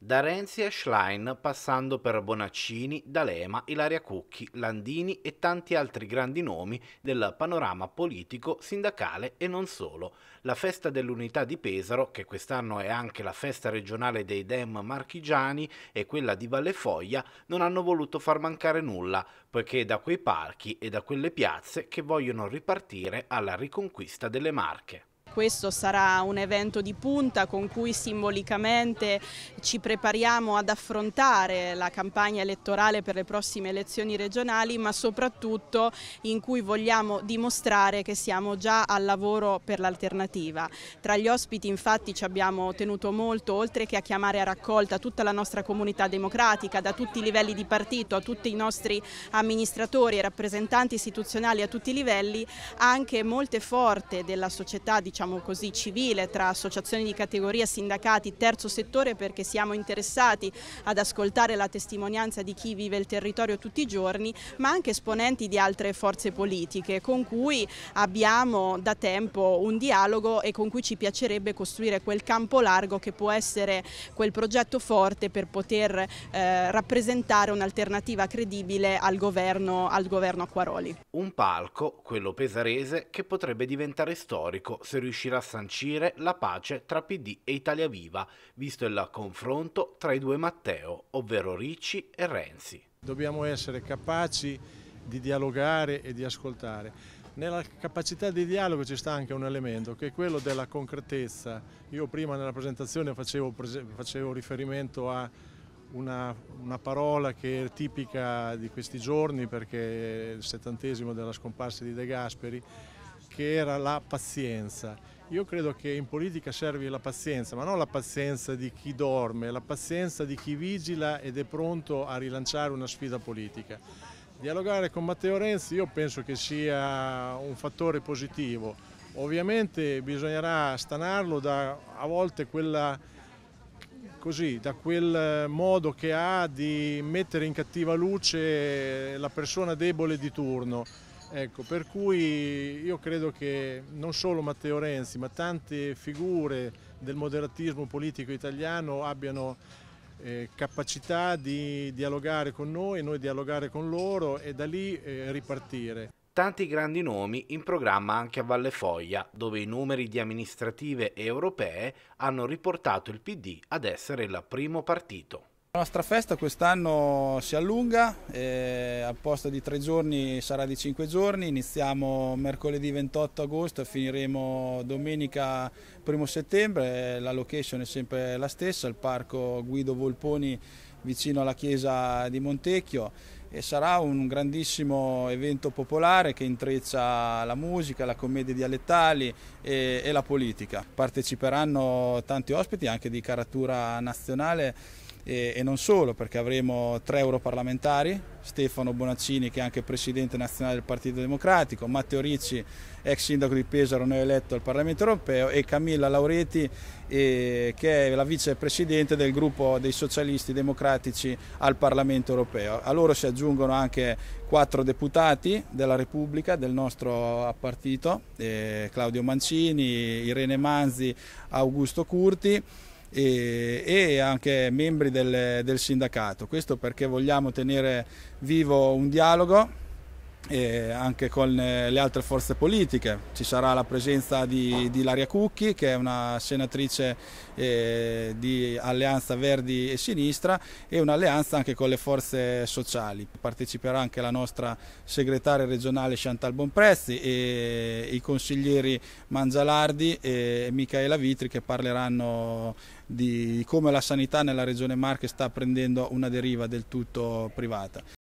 Da Renzi a Schlein, passando per Bonaccini, D'Alema, Ilaria Cucchi, Landini e tanti altri grandi nomi del panorama politico, sindacale e non solo. La festa dell'unità di Pesaro, che quest'anno è anche la festa regionale dei Dem marchigiani, e quella di Vallefoglia, non hanno voluto far mancare nulla, poiché è da quei parchi e da quelle piazze che vogliono ripartire alla riconquista delle Marche. Questo sarà un evento di punta con cui simbolicamente ci prepariamo ad affrontare la campagna elettorale per le prossime elezioni regionali, ma soprattutto in cui vogliamo dimostrare che siamo già al lavoro per l'alternativa. Tra gli ospiti infatti ci abbiamo tenuto molto, oltre che a chiamare a raccolta tutta la nostra comunità democratica, da tutti i livelli di partito, a tutti i nostri amministratori e rappresentanti istituzionali a tutti i livelli, anche molte forte della società di diciamo, diciamo così, civile tra associazioni di categoria, sindacati, terzo settore perché siamo interessati ad ascoltare la testimonianza di chi vive il territorio tutti i giorni, ma anche esponenti di altre forze politiche con cui abbiamo da tempo un dialogo e con cui ci piacerebbe costruire quel campo largo che può essere quel progetto forte per poter eh, rappresentare un'alternativa credibile al governo, al governo Acquaroli. Un palco, quello pesarese, che potrebbe diventare storico se riuscisse riuscirà a sancire la pace tra PD e Italia Viva, visto il confronto tra i due Matteo, ovvero Ricci e Renzi. Dobbiamo essere capaci di dialogare e di ascoltare. Nella capacità di dialogo ci sta anche un elemento che è quello della concretezza. Io prima nella presentazione facevo, facevo riferimento a una, una, parola che è tipica di questi giorni perché è il settantesimo della scomparsa di De Gasperi che era la pazienza. Io credo che in politica servi la pazienza, ma non la pazienza di chi dorme, la pazienza di chi vigila ed è pronto a rilanciare una sfida politica. Dialogare con Matteo Renzi io penso che sia un fattore positivo. Ovviamente bisognerà stanarlo da a volte quella, così, da quel modo che ha di mettere in cattiva luce la persona debole di turno. Ecco, per cui io credo che non solo Matteo Renzi, ma tante figure del moderatismo politico italiano abbiano eh, capacità di dialogare con noi, noi dialogare con loro e da lì eh, ripartire. Tanti grandi nomi in programma anche a Valle Foglia, dove i numeri di amministrative europee hanno riportato il PD ad essere il primo partito. La nostra festa quest'anno si allunga, eh, al posto di tre giorni sarà di cinque giorni, iniziamo mercoledì 28 agosto e finiremo domenica 1 settembre, la location è sempre la stessa, il parco Guido Volponi vicino alla chiesa di Montecchio e sarà un grandissimo evento popolare che intreccia la musica, la commedia dialettali e, e la politica. Parteciperanno tanti ospiti anche di caratura nazionale e, e non solo perché avremo tre europarlamentari, Stefano Bonaccini che è anche presidente nazionale del Partito Democratico, Matteo Ricci ex sindaco di Pesaro non eletto al Parlamento europeo e Camilla Lauretti eh, che è la vicepresidente del gruppo dei socialisti democratici al Parlamento europeo. A loro si aggiungono anche quattro deputati della Repubblica del nostro eh, partito, eh, Claudio Mancini, Irene Manzi, Augusto Curti e, e anche membri del, del sindacato. Questo perché vogliamo tenere vivo un dialogo e anche con eh, le altre forze politiche. Ci sarà la presenza di, di Laria Cucchi, che è una senatrice eh, di Alleanza Verdi e Sinistra, e un'alleanza anche con le forze sociali. Parteciperà anche la nostra segretaria regionale Chantal Bonprezzi e i consiglieri Mangialardi e Michaela Vitri che parleranno di come la sanità nella regione Marche sta prendendo una deriva del tutto privata.